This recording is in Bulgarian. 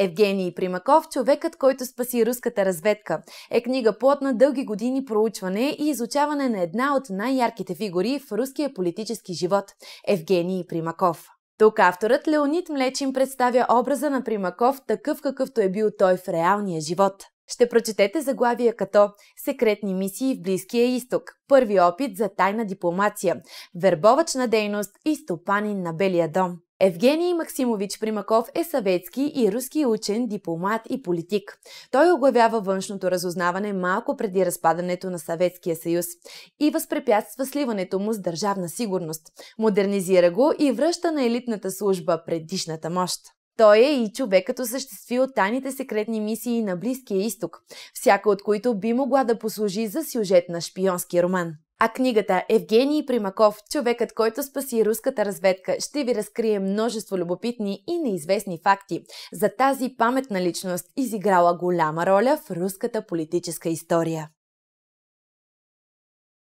Евгений Примаков, човекът, който спаси руската разведка, е книга плод на дълги години проучване и изучаване на една от най-ярките фигури в руския политически живот – Евгений Примаков. Тук авторът Леонид Млечин представя образа на Примаков такъв какъвто е бил той в реалния живот. Ще прочетете заглавия като Секретни мисии в Близкия изток, първи опит за тайна дипломация, вербовачна дейност и стопанин на Белия дом. Евгений Максимович Примаков е съветски и руски учен, дипломат и политик. Той оглавява външното разузнаване малко преди разпадането на Съветския съюз и възпрепятства сливането му с държавна сигурност. Модернизира го и връща на елитната служба предишната мощ. Той е и човек съществи от тайните секретни мисии на Близкия изток, всяка от които би могла да послужи за сюжет на шпионски роман. А книгата Евгений Примаков Човекът, който спаси руската разведка ще ви разкрие множество любопитни и неизвестни факти за тази паметна личност, изиграла голяма роля в руската политическа история.